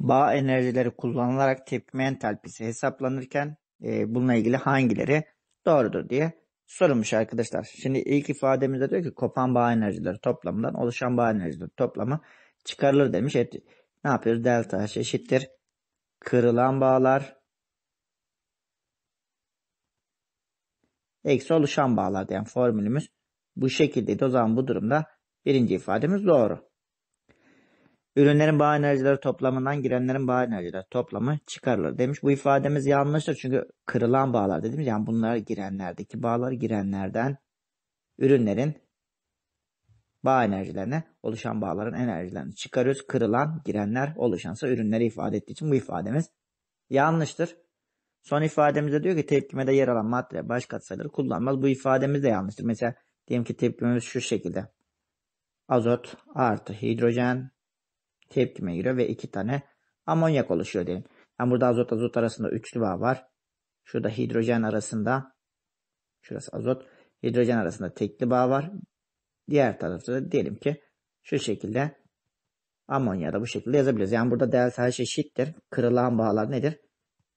bağ enerjileri kullanılarak tepkime entalpisi hesaplanırken e, bununla ilgili hangileri doğrudur diye sorulmuş arkadaşlar. Şimdi ilk ifademizde diyor ki kopan bağ enerjileri toplamından oluşan bağ enerjileri toplamı çıkarılır demiş. Et, ne yapıyoruz? Delta H eşittir. Kırılan bağlar eksi oluşan bağlar diyen formülümüz bu şekildeydi. O zaman bu durumda birinci ifademiz doğru. Ürünlerin bağ enerjileri toplamından girenlerin bağ enerjileri toplamı çıkarılır demiş. Bu ifademiz yanlıştır çünkü kırılan bağlar dediğimiz yani bunlar girenlerdeki bağlar girenlerden ürünlerin bağ enerjilerine oluşan bağların enerjilerini çıkarıyoruz. Kırılan girenler oluşansa ürünleri ifade ettiği için bu ifademiz yanlıştır. Son ifademizde diyor ki tepkimede yer alan madde baş katsayıları kullanmaz. Bu ifademiz de yanlıştır. Mesela diyelim ki tepkimemiz şu şekilde. Azot artı hidrojen tepkime giriyor ve iki tane amonyak oluşuyor diyelim. Yani burada azot azot arasında üçlü bağ var. Şurada hidrojen arasında şurası azot. Hidrojen arasında tekli bağ var. Diğer tarafta da diyelim ki şu şekilde amonya da bu şekilde yazabiliriz. Yani burada delta şey eşittir. Kırılan bağlar nedir?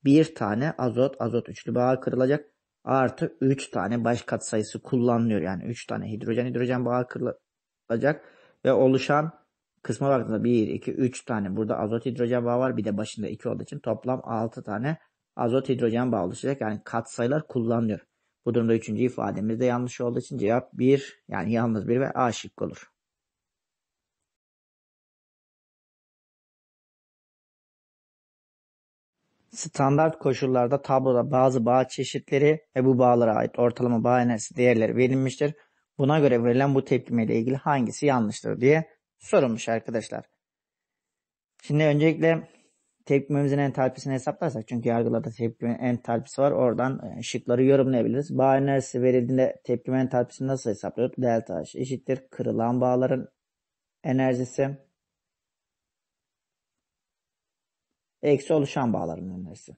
Bir tane azot azot üçlü bağ kırılacak. Artı 3 tane baş katsayısı kullanılıyor. Yani 3 tane hidrojen hidrojen bağı kırılacak ve oluşan Kısma baktığımızda 1, 2, 3 tane burada azot hidrojen bağı var. Bir de başında 2 olduğu için toplam 6 tane azot hidrojen bağı oluşacak. Yani katsayılar kullanılıyor. Bu durumda 3. ifademiz de yanlış olduğu için cevap 1 yani yalnız 1 ve A şıkkı olur. standart koşullarda tabloda bazı bağ çeşitleri ve bu bağlara ait ortalama bağ enerjisi değerleri verilmiştir. Buna göre verilen bu tepkime ile ilgili hangisi yanlıştır diye sorulmuş arkadaşlar. Şimdi öncelikle tepkimemizin entalpisini hesaplarsak çünkü yargılarda tepkimenin entalpisi var. Oradan e, şıkları yorumlayabiliriz. Bağ enerjisi verildiğinde tepkime entalpisini nasıl hesaplıyoruz? Delta H eşittir kırılan bağların enerjisi eksi oluşan bağların enerjisi.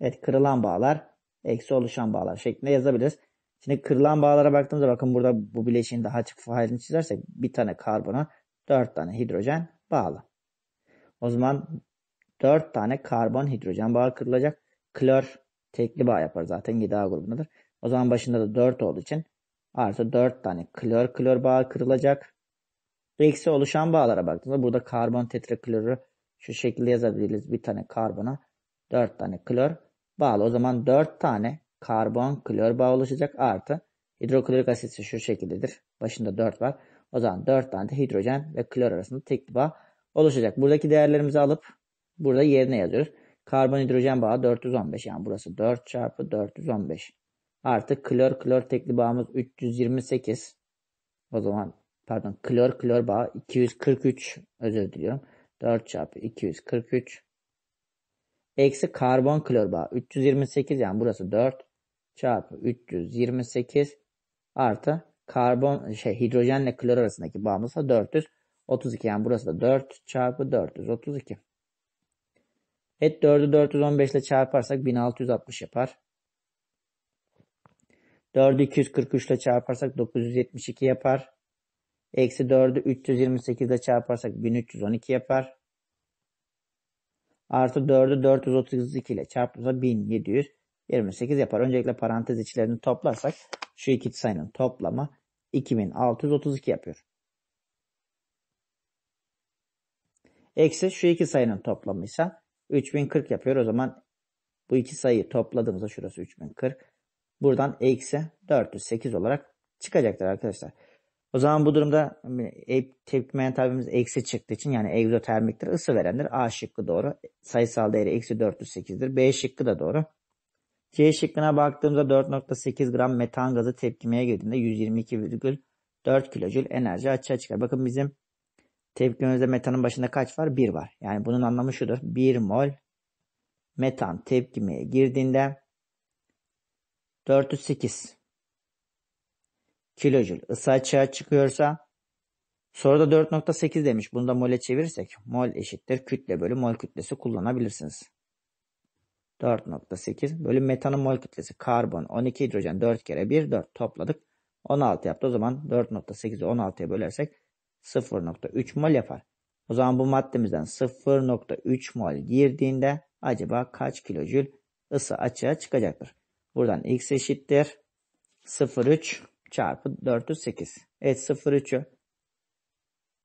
Evet kırılan bağlar eksi oluşan bağlar şeklinde yazabiliriz. Şimdi kırılan bağlara baktığımızda bakın burada bu bileşiğin daha açık halini çizersek bir tane karbona 4 tane hidrojen bağlı. O zaman 4 tane karbon hidrojen bağı kırılacak. Klor tekli bağ yapar zaten 7 grubundadır. O zaman başında da 4 olduğu için artı 4 tane klor klor bağı kırılacak. Eksi oluşan bağlara baktığımızda burada karbon tetrakloru şu şekilde yazabiliriz. Bir tane karbona 4 tane klor bağlı. O zaman 4 tane karbon klor bağı oluşacak artı hidroklorik asit şu şekildedir. Başında 4 var. O zaman 4 tane de hidrojen ve klor arasında tek bağ oluşacak. Buradaki değerlerimizi alıp burada yerine yazıyoruz. Karbon hidrojen bağı 415 yani burası 4 çarpı 415. Artı klor klor tekli bağımız 328. O zaman pardon klor klor bağı 243 özür diliyorum. 4 çarpı 243 eksi karbon klor bağı 328 yani burası 4 çarpı 328 artı karbon şey hidrojenle klor arasındaki bağımız 432 yani burası da 4 çarpı 432. Et 4'ü 415 ile çarparsak 1660 yapar. 4'ü 243 ile çarparsak 972 yapar. Eksi 4'ü 328 ile çarparsak 1312 yapar artı 4'ü 432 ile çarptığımızda 1728 yapar. Öncelikle parantez içlerini toplarsak şu iki sayının toplamı 2632 yapıyor. Eksi şu iki sayının toplamı ise 3040 yapıyor. O zaman bu iki sayıyı topladığımızda şurası 3040. Buradan eksi 408 olarak çıkacaktır arkadaşlar. O zaman bu durumda tepkimeyen tabirimiz eksi çıktığı için yani egzotermiktir. ısı verendir. A şıkkı doğru. Sayısal değeri eksi 408'dir. B şıkkı da doğru. C şıkkına baktığımızda 4.8 gram metan gazı tepkimeye girdiğinde 122,4 kilojül enerji açığa çıkar. Bakın bizim tepkimemizde metanın başında kaç var? 1 var. Yani bunun anlamı şudur. 1 mol metan tepkimeye girdiğinde 408 kilojül ısı açığa çıkıyorsa soruda 4.8 demiş. Bunu da mole çevirirsek mol eşittir kütle bölü mol kütlesi kullanabilirsiniz. 4.8 bölü metanın mol kütlesi karbon 12 hidrojen 4 kere 1 4 topladık 16 yaptı. O zaman 4.8'i 16'ya bölersek 0.3 mol yapar. O zaman bu maddemizden 0.3 mol girdiğinde acaba kaç kilojül ısı açığa çıkacaktır? Buradan x eşittir 0.3 çarpı 408. Evet 0 3'ü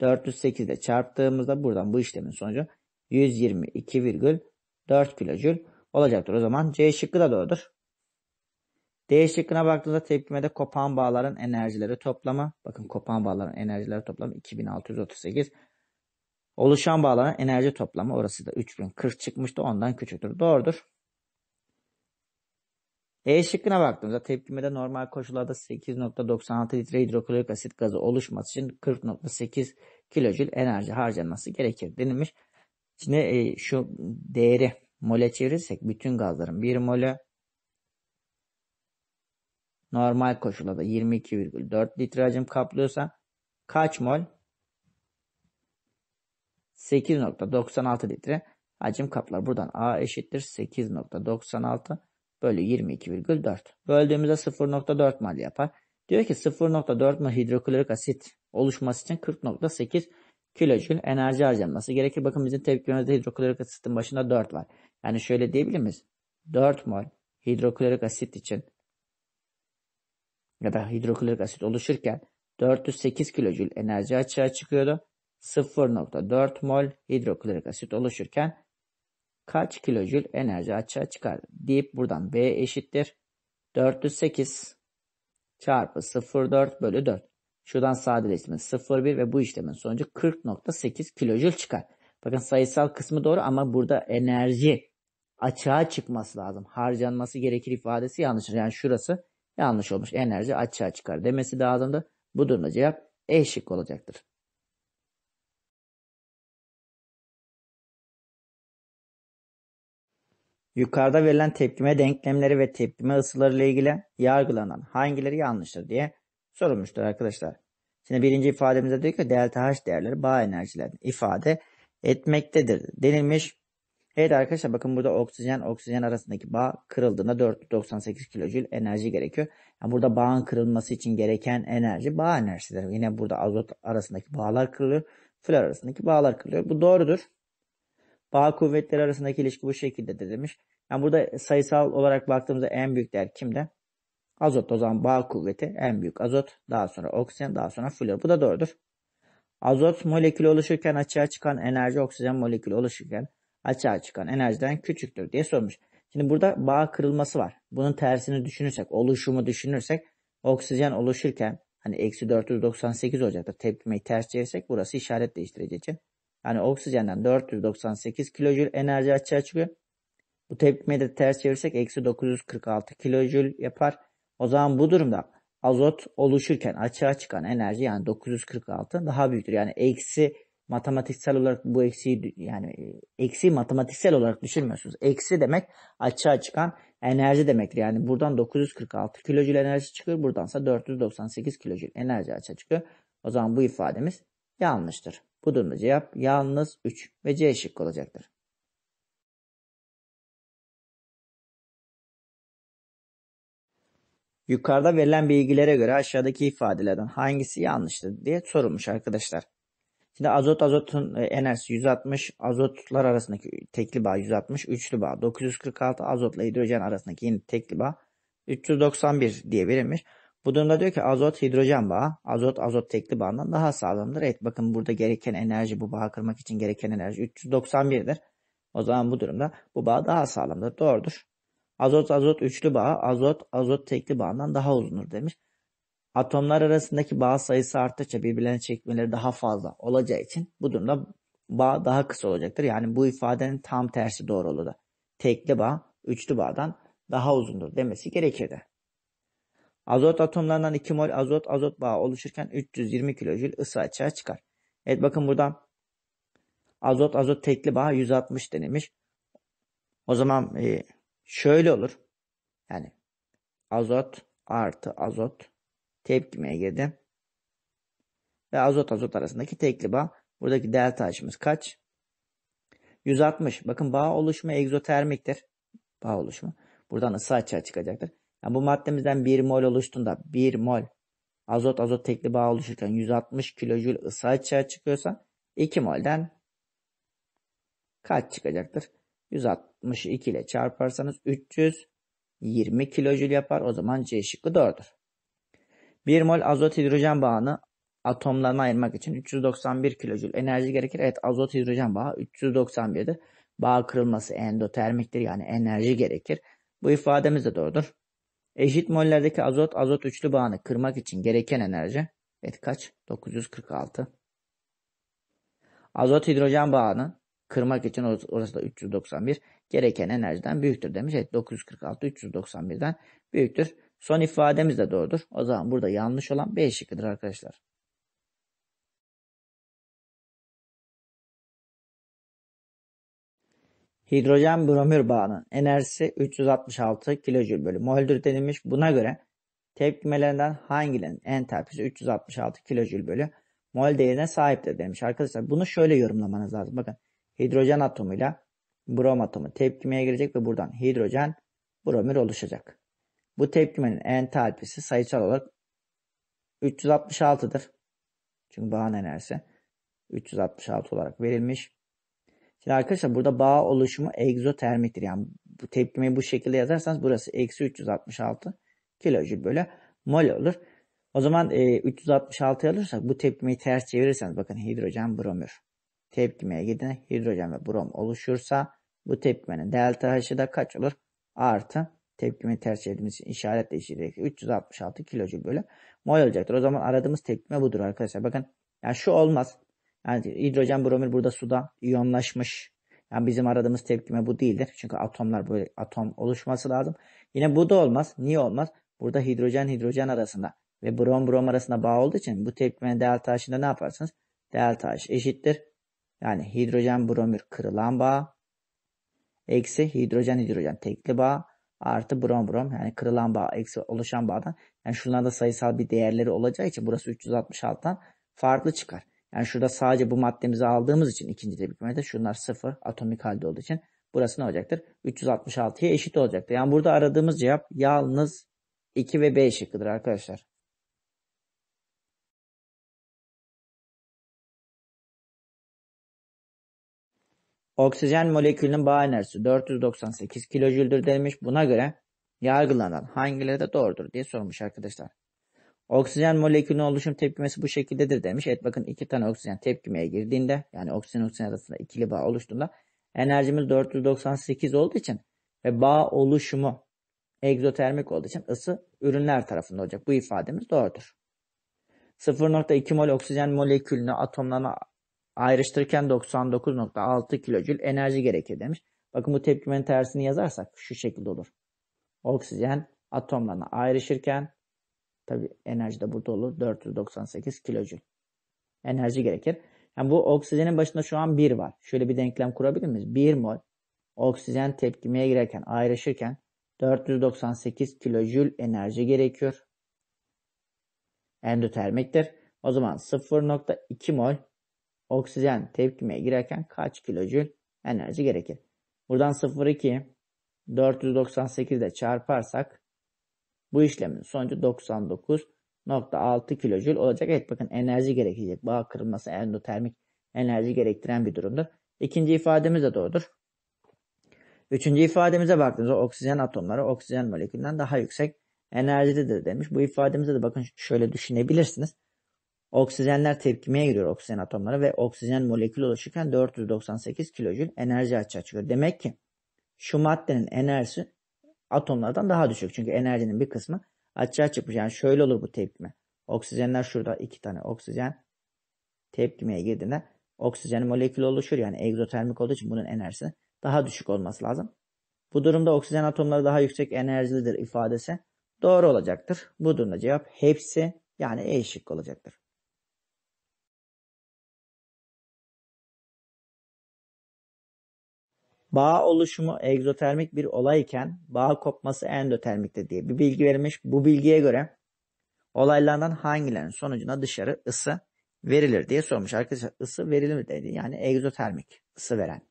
408 ile çarptığımızda buradan bu işlemin sonucu 122,4 kilojül olacaktır. O zaman C şıkkı da doğrudur. D şıkkına baktığımızda tepkimede kopan bağların enerjileri toplamı. Bakın kopan bağların enerjileri toplamı 2638. Oluşan bağların enerji toplamı orası da 3040 çıkmıştı ondan küçüktür. Doğrudur. E şıkkına baktığımızda tepkimede normal koşullarda 8.96 litre hidroklorik asit gazı oluşması için 40.8 kilojül enerji harcanması gerekir denilmiş. Şimdi e, şu değeri mole çevirirsek bütün gazların 1 mole normal koşullarda 22,4 litre hacim kaplıyorsa kaç mol? 8.96 litre hacim kaplar. Buradan A eşittir 8.96 bölü 22,4. Böldüğümüzde 0.4 mal yapar. Diyor ki 0.4 mol hidroklorik asit oluşması için 40.8 kilojül enerji harcanması gerekir. Bakın bizim tepkimemizde hidroklorik asitin başında 4 var. Yani şöyle diyebilir miyiz? 4 mol hidroklorik asit için ya da hidroklorik asit oluşurken 408 kilojül enerji açığa çıkıyordu. 0.4 mol hidroklorik asit oluşurken kaç kilojül enerji açığa çıkar deyip buradan B eşittir. 408 çarpı 0,4 bölü 4. Şuradan sadeleştirme 0,1 ve bu işlemin sonucu 40,8 kilojül çıkar. Bakın sayısal kısmı doğru ama burada enerji açığa çıkması lazım. Harcanması gerekir ifadesi yanlış. Yani şurası yanlış olmuş. Enerji açığa çıkar demesi lazımdı. Bu durumda cevap E olacaktır. Yukarıda verilen tepkime denklemleri ve tepkime ısıları ile ilgili yargılanan hangileri yanlıştır diye sorulmuştur arkadaşlar. Şimdi birinci ifademizde diyor ki delta H değerleri bağ enerjilerini ifade etmektedir denilmiş. Evet arkadaşlar bakın burada oksijen oksijen arasındaki bağ kırıldığında 498 kilojül enerji gerekiyor. Yani burada bağın kırılması için gereken enerji bağ enerjisidir. Yine burada azot arasındaki bağlar kırılıyor. Flor arasındaki bağlar kırılıyor. Bu doğrudur. Bağ kuvvetleri arasındaki ilişki bu şekilde demiş. Yani burada sayısal olarak baktığımızda en büyük değer kimde? Azot o zaman bağ kuvveti en büyük azot. Daha sonra oksijen daha sonra flor. Bu da doğrudur. Azot molekülü oluşurken açığa çıkan enerji oksijen molekülü oluşurken açığa çıkan enerjiden küçüktür diye sormuş. Şimdi burada bağ kırılması var. Bunun tersini düşünürsek, oluşumu düşünürsek oksijen oluşurken hani eksi 498 olacaktır. Tepkimeyi ters çevirsek burası işaret değiştireceği için yani oksijenden 498 kilojül enerji açığa çıkıyor. Bu tepkimeyi de ters çevirsek eksi 946 kilojül yapar. O zaman bu durumda azot oluşurken açığa çıkan enerji yani 946 daha büyüktür. Yani eksi matematiksel olarak bu eksiyi yani e, eksi matematiksel olarak düşünmüyorsunuz. Eksi demek açığa çıkan enerji demektir. Yani buradan 946 kilojül enerji çıkıyor. Buradansa 498 kilojül enerji açığa çıkıyor. O zaman bu ifademiz yanlıştır. Bu durumda cevap yalnız 3 ve C şıkkı olacaktır. Yukarıda verilen bilgilere göre aşağıdaki ifadelerden hangisi yanlıştır diye sorulmuş arkadaşlar. Şimdi azot azotun e, enerjisi 160, azotlar arasındaki tekli bağ 160, üçlü bağ 946, azotla hidrojen arasındaki yeni tekli bağ 391 diye verilmiş. Bu durumda diyor ki azot hidrojen bağı, azot azot tekli bağından daha sağlamdır. Evet bakın burada gereken enerji bu bağı kırmak için gereken enerji 391'dir. O zaman bu durumda bu bağ daha sağlamdır. Doğrudur. Azot azot üçlü bağ, azot azot tekli bağından daha uzundur demiş. Atomlar arasındaki bağ sayısı arttıkça birbirlerine çekmeleri daha fazla olacağı için bu durumda bağ daha kısa olacaktır. Yani bu ifadenin tam tersi doğru olur da. Tekli bağ, üçlü bağdan daha uzundur demesi gerekirdi. Azot atomlarından 2 mol azot azot bağı oluşurken 320 kilojül ısı açığa çıkar. Evet bakın burada azot azot tekli bağ 160 denilmiş. O zaman e, şöyle olur. Yani azot artı azot tepkimeye girdi. Ve azot azot arasındaki tekli bağ. Buradaki delta açımız kaç? 160. Bakın bağ oluşumu egzotermiktir. Bağ oluşumu. Buradan ısı açığa çıkacaktır. Yani bu maddemizden 1 mol oluştuğunda 1 mol azot azot tekli bağ oluşurken 160 kilojül ısı açığa çıkıyorsa 2 molden kaç çıkacaktır? 162 ile çarparsanız 320 kilojül yapar. O zaman C şıkkı doğrudur. 1 mol azot hidrojen bağını atomlarına ayırmak için 391 kilojül enerji gerekir. Evet azot hidrojen bağı 391'de Bağ kırılması endotermiktir yani enerji gerekir. Bu ifademiz de doğrudur. Eşit mollerdeki azot azot üçlü bağını kırmak için gereken enerji et kaç? 946. Azot hidrojen bağını kırmak için orası da 391 gereken enerjiden büyüktür demiş. Evet 946 391'den büyüktür. Son ifademiz de doğrudur. O zaman burada yanlış olan B şıkkıdır arkadaşlar. Hidrojen bromür bağının enerjisi 366 kilojül bölü moldür denilmiş. Buna göre tepkimelerinden hangilerinin entalpisi 366 kilojül bölü mol değerine sahiptir demiş. Arkadaşlar bunu şöyle yorumlamanız lazım. Bakın hidrojen atomuyla brom atomu tepkimeye girecek ve buradan hidrojen bromür oluşacak. Bu tepkimenin entalpisi sayısal olarak 366'dır. Çünkü bağın enerjisi 366 olarak verilmiş. Şimdi arkadaşlar burada bağ oluşumu egzotermiktir. Yani bu tepkimeyi bu şekilde yazarsanız burası eksi 366 kilojül bölü mol olur. O zaman e, 366 alırsak bu tepkimeyi ters çevirirseniz bakın hidrojen bromür. Tepkimeye giden hidrojen ve brom oluşursa bu tepkimenin delta h'ı da kaç olur? Artı tepkimeyi ters çevirdiğimiz için işaretle işleyerek 366 kilojül bölü mol olacaktır. O zaman aradığımız tepkime budur arkadaşlar. Bakın yani şu olmaz. Yani hidrojen bromür burada suda iyonlaşmış. Yani bizim aradığımız tepkime bu değildir. Çünkü atomlar böyle atom oluşması lazım. Yine bu da olmaz. Niye olmaz? Burada hidrojen hidrojen arasında ve brom brom arasında bağ olduğu için bu tepkime delta H'ında ne yaparsınız? Delta H eşittir. Yani hidrojen bromür kırılan bağ eksi hidrojen hidrojen tekli bağ artı brom brom yani kırılan bağ eksi oluşan bağdan yani şunlarda sayısal bir değerleri olacağı için burası 366'dan farklı çıkar. Yani şurada sadece bu maddemizi aldığımız için ikinci de bükmede şunlar sıfır atomik halde olduğu için burası ne olacaktır? 366'ya eşit olacaktır. Yani burada aradığımız cevap yalnız 2 ve B şıkkıdır arkadaşlar. Oksijen molekülünün bağ enerjisi 498 kilojüldür demiş. Buna göre yargılanan hangileri de doğrudur diye sormuş arkadaşlar. Oksijen molekülünün oluşum tepkimesi bu şekildedir demiş. Evet bakın iki tane oksijen tepkimeye girdiğinde yani oksijen oksijen arasında ikili bağ oluştuğunda enerjimiz 498 olduğu için ve bağ oluşumu egzotermik olduğu için ısı ürünler tarafında olacak. Bu ifademiz doğrudur. 0.2 mol oksijen molekülünü atomlarına ayrıştırırken 99.6 kilojül enerji gerekir demiş. Bakın bu tepkimenin tersini yazarsak şu şekilde olur. Oksijen atomlarına ayrışırken Tabi enerji de burada olur. 498 kilojül. Enerji gerekir. Yani bu oksijenin başında şu an 1 var. Şöyle bir denklem kurabilir miyiz? 1 mol oksijen tepkimeye girerken, ayrışırken 498 kilojül enerji gerekiyor. Endotermiktir. O zaman 0.2 mol oksijen tepkimeye girerken kaç kilojül enerji gerekir? Buradan 0.2 498 ile çarparsak bu işlemin sonucu 99.6 kilojül olacak. Evet bakın enerji gerekecek. Bağ kırılması endotermik enerji gerektiren bir durumdur. İkinci ifademiz de doğrudur. Üçüncü ifademize baktığımızda oksijen atomları oksijen molekülünden daha yüksek enerjidedir demiş. Bu ifademize de bakın şöyle düşünebilirsiniz. Oksijenler tepkimeye giriyor oksijen atomları ve oksijen molekülü oluşurken 498 kilojül enerji açığa çıkıyor. Demek ki şu maddenin enerjisi atomlardan daha düşük. Çünkü enerjinin bir kısmı açığa çıkmış. Yani şöyle olur bu tepkime. Oksijenler şurada iki tane oksijen tepkimeye girdiğinde Oksijen molekülü oluşur. Yani egzotermik olduğu için bunun enerjisi daha düşük olması lazım. Bu durumda oksijen atomları daha yüksek enerjilidir ifadesi doğru olacaktır. Bu durumda cevap hepsi yani E şıkkı olacaktır. Bağ oluşumu egzotermik bir olay iken bağ kopması endotermikte diye bir bilgi verilmiş. Bu bilgiye göre olaylardan hangilerinin sonucuna dışarı ısı verilir diye sormuş. Arkadaşlar ısı verilir mi dedi. Yani egzotermik ısı veren.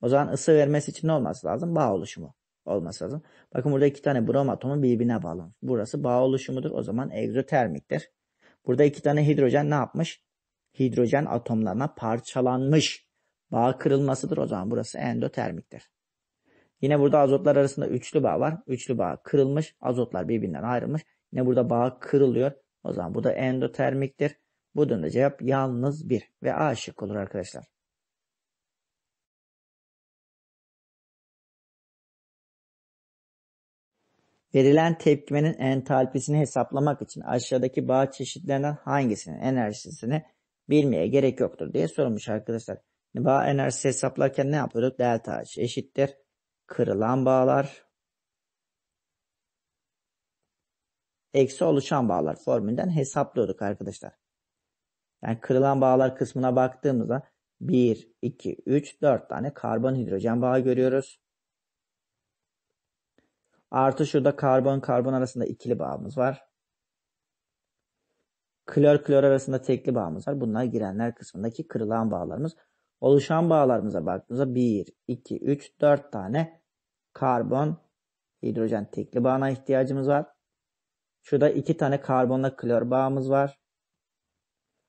O zaman ısı vermesi için ne olması lazım? Bağ oluşumu olması lazım. Bakın burada iki tane brom atomu birbirine bağlı. Burası bağ oluşumudur. O zaman egzotermiktir. Burada iki tane hidrojen ne yapmış? Hidrojen atomlarına parçalanmış bağ kırılmasıdır. O zaman burası endotermiktir. Yine burada azotlar arasında üçlü bağ var. Üçlü bağ kırılmış. Azotlar birbirinden ayrılmış. Yine burada bağ kırılıyor. O zaman bu da endotermiktir. Bu da cevap yalnız bir ve A şık olur arkadaşlar. Verilen tepkimenin entalpisini hesaplamak için aşağıdaki bağ çeşitlerinden hangisinin enerjisini bilmeye gerek yoktur diye sorulmuş arkadaşlar. Bağ enerjisi hesaplarken ne yapıyorduk? Delta H eşittir. Kırılan bağlar. Eksi oluşan bağlar formülden hesaplıyorduk arkadaşlar. Yani kırılan bağlar kısmına baktığımızda 1, 2, 3, 4 tane karbon hidrojen bağı görüyoruz. Artı şurada karbon karbon arasında ikili bağımız var. Klor klor arasında tekli bağımız var. Bunlar girenler kısmındaki kırılan bağlarımız. Oluşan bağlarımıza baktığımızda 1, 2, 3, 4 tane karbon hidrojen tekli bağına ihtiyacımız var. Şurada 2 tane karbonla klor bağımız var.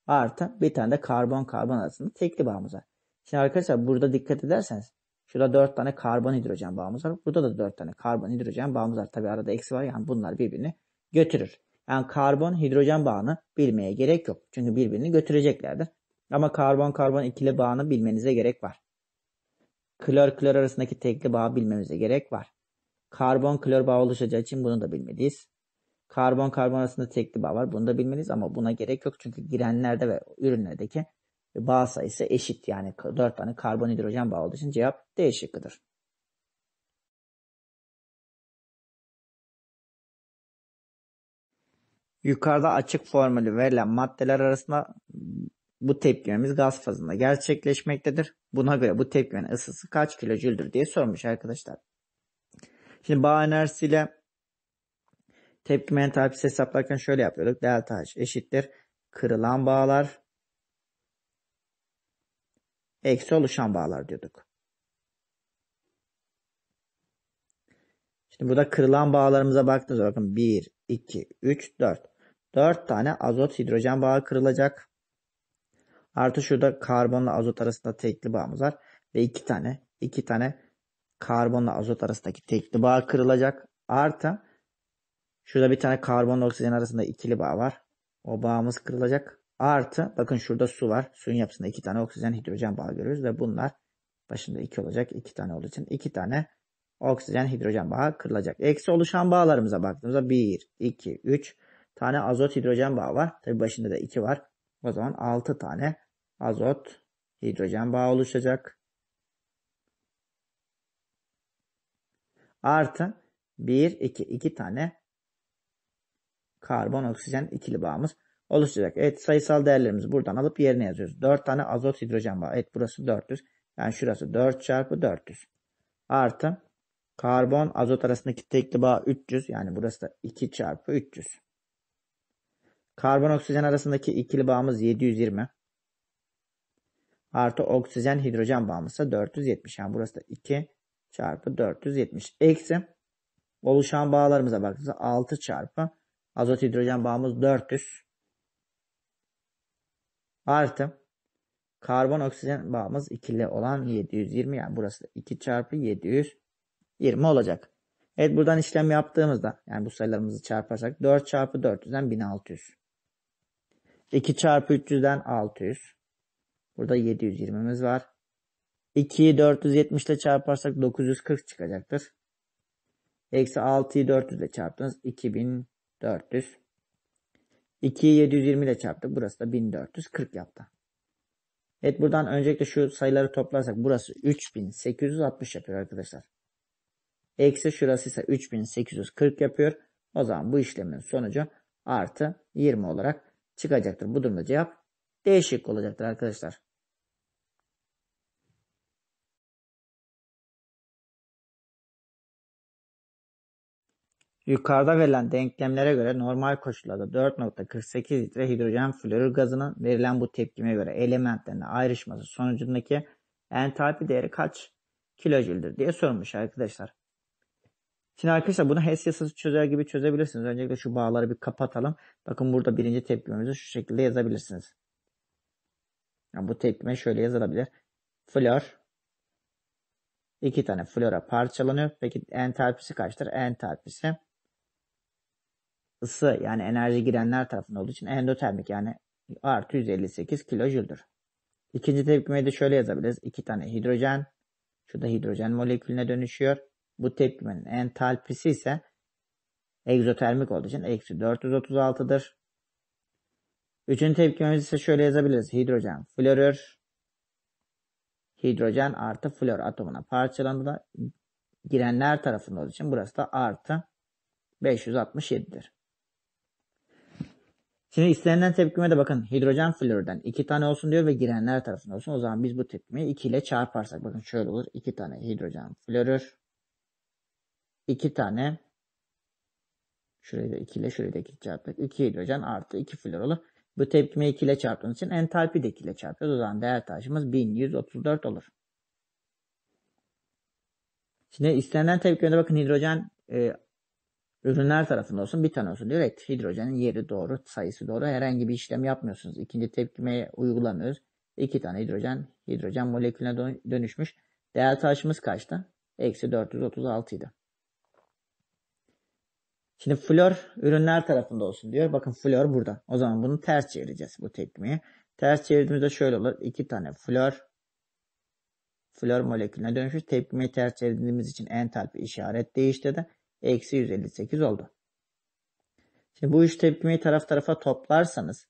Artı bir tane de karbon karbon arasında tekli bağımız var. Şimdi arkadaşlar burada dikkat ederseniz şurada 4 tane karbon hidrojen bağımız var. Burada da 4 tane karbon hidrojen bağımız var. Tabi arada eksi var yani bunlar birbirini götürür. Yani karbon hidrojen bağını bilmeye gerek yok. Çünkü birbirini götüreceklerdir. Ama karbon-karbon ikili bağını bilmenize gerek var. Klor-klor arasındaki tekli bağı bilmemize gerek var. Karbon-klor bağı oluşacağı için bunu da bilmeliyiz. Karbon-karbon arasında tekli bağ var. Bunu da bilmeliyiz ama buna gerek yok. Çünkü girenlerde ve ürünlerdeki bağ sayısı eşit. Yani 4 tane karbon hidrojen bağı olduğu için cevap D şıkkıdır. Yukarıda açık formülü verilen maddeler arasında bu tepkimemiz gaz fazında gerçekleşmektedir. Buna göre bu tepkimenin ısısı kaç kilojüldür diye sormuş arkadaşlar. Şimdi bağ enerjisiyle tepkime entalpisi hesaplarken şöyle yapıyorduk. Delta H eşittir. Kırılan bağlar eksi oluşan bağlar diyorduk. Şimdi burada kırılan bağlarımıza baktığımızda bakın 1, 2, 3, 4. 4 tane azot hidrojen bağı kırılacak. Artı şurada karbonla azot arasında tekli bağımız var. Ve iki tane iki tane karbonla azot arasındaki tekli bağ kırılacak. Artı şurada bir tane karbonla oksijen arasında ikili bağ var. O bağımız kırılacak. Artı bakın şurada su var. Suyun yapısında iki tane oksijen hidrojen bağı görüyoruz ve bunlar başında iki olacak. iki tane olduğu için iki tane oksijen hidrojen bağı kırılacak. Eksi oluşan bağlarımıza baktığımızda 1, 2, 3 tane azot hidrojen bağı var. Tabi başında da 2 var. O zaman 6 tane azot, hidrojen bağı oluşacak. Artı 1, 2, 2 tane karbon, oksijen ikili bağımız oluşacak. Evet sayısal değerlerimizi buradan alıp yerine yazıyoruz. 4 tane azot, hidrojen bağı. Evet burası 400. Yani şurası 4 çarpı 400. Artı karbon, azot arasındaki tekli bağ 300. Yani burası da 2 çarpı 300. Karbon, oksijen arasındaki ikili bağımız 720 artı oksijen hidrojen bağımlısı 470. Yani burası da 2 çarpı 470 eksi oluşan bağlarımıza baktığımızda 6 çarpı azot hidrojen bağımız 400 artı karbon oksijen bağımız ikili olan 720 yani burası da 2 çarpı 720 olacak. Evet buradan işlem yaptığımızda yani bu sayılarımızı çarparsak 4 çarpı 400'den 1600. 2 çarpı 300'den 600. Burada 720'miz var. 2'yi 470 ile çarparsak 940 çıkacaktır. Eksi 6'yı 400 ile çarptınız. 2400. 2'yi 720 ile çarptık. Burası da 1440 yaptı. Evet buradan öncelikle şu sayıları toplarsak burası 3860 yapıyor arkadaşlar. Eksi şurası ise 3840 yapıyor. O zaman bu işlemin sonucu artı 20 olarak çıkacaktır. Bu durumda cevap değişik olacaktır arkadaşlar. Yukarıda verilen denklemlere göre normal koşullarda 4.48 litre hidrojen florür gazının verilen bu tepkime göre elementlerine ayrışması sonucundaki entalpi değeri kaç kilojildir diye sormuş arkadaşlar. Şimdi arkadaşlar bunu HES yasası çözer gibi çözebilirsiniz. Öncelikle şu bağları bir kapatalım. Bakın burada birinci tepkimimizi şu şekilde yazabilirsiniz. Yani bu tepkime şöyle yazılabilir. Flor iki tane flora parçalanıyor. Peki entalpisi kaçtır? Entalpisi ısı yani enerji girenler tarafında olduğu için endotermik yani artı 158 kilojüldür. İkinci tepkimeyi de şöyle yazabiliriz. İki tane hidrojen. Şurada hidrojen molekülüne dönüşüyor. Bu tepkimenin entalpisi ise egzotermik olduğu için eksi 436'dır. Üçüncü tepkimemiz ise şöyle yazabiliriz. Hidrojen florür. Hidrojen artı flor atomuna parçalandı girenler tarafında olduğu için burası da artı 567'dir. Şimdi istenilen tepkime de bakın hidrojen floriden 2 tane olsun diyor ve girenler tarafında olsun. O zaman biz bu tepkimeyi 2 ile çarparsak bakın şöyle olur. 2 tane hidrojen florür 2 tane şurayı da 2 ile şurayı da 2 çarptık. 2 hidrojen artı 2 flor olur. Bu tepkime 2 ile çarptığımız için entalpi de 2 ile çarpıyoruz. O zaman değer taşımız 1134 olur. Şimdi istenilen tepkime de bakın hidrojen e, ürünler tarafında olsun bir tane olsun. Direkt hidrojenin yeri doğru, sayısı doğru. Herhangi bir işlem yapmıyorsunuz. İkinci tepkimeye uygulamıyoruz. İki tane hidrojen, hidrojen molekülüne dönüşmüş. Değer taşımız kaçtı? Eksi 436 idi. Şimdi flor ürünler tarafında olsun diyor. Bakın flor burada. O zaman bunu ters çevireceğiz bu tepkimeyi. Ters çevirdiğimizde şöyle olur. İki tane flor flor molekülüne dönüşür. Tepkimeyi ters çevirdiğimiz için entalpi işaret değişti de Eksi 158 oldu. Şimdi bu üç tepkimeyi taraf tarafa toplarsanız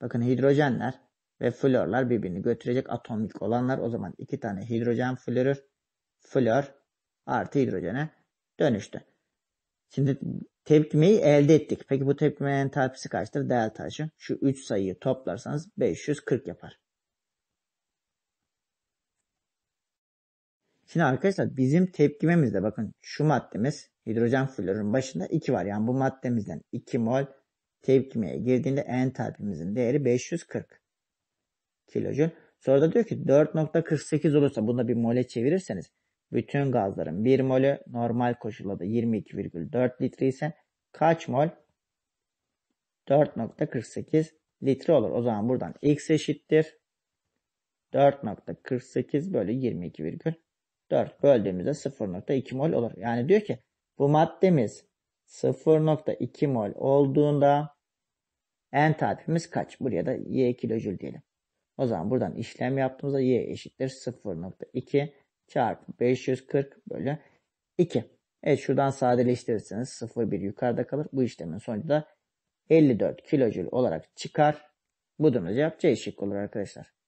bakın hidrojenler ve florlar birbirini götürecek atomik olanlar. O zaman iki tane hidrojen florür, flor artı hidrojene dönüştü. Şimdi tepkimeyi elde ettik. Peki bu tepkimenin entalpisi kaçtır? Delta H. Şu 3 sayıyı toplarsanız 540 yapar. Şimdi arkadaşlar bizim tepkimemizde bakın şu maddemiz hidrojen florun başında 2 var. Yani bu maddemizden 2 mol tepkimeye girdiğinde entalpimizin değeri 540 kilojül. Sonra da diyor ki 4.48 olursa bunu da bir mole çevirirseniz bütün gazların 1 molü normal koşullarda 22,4 litre ise kaç mol? 4.48 litre olur. O zaman buradan x eşittir. 4.48 bölü 22,4 böldüğümüzde 0.2 mol olur. Yani diyor ki bu maddemiz 0.2 mol olduğunda entalpimiz kaç? Buraya da y kilojül diyelim. O zaman buradan işlem yaptığımızda y eşittir 0.2 çarpı 540 bölü 2. Evet şuradan sadeleştirirseniz 0.1 yukarıda kalır. Bu işlemin sonucu da 54 kilojül olarak çıkar. Bu durumda cevap C şıkkı olur arkadaşlar.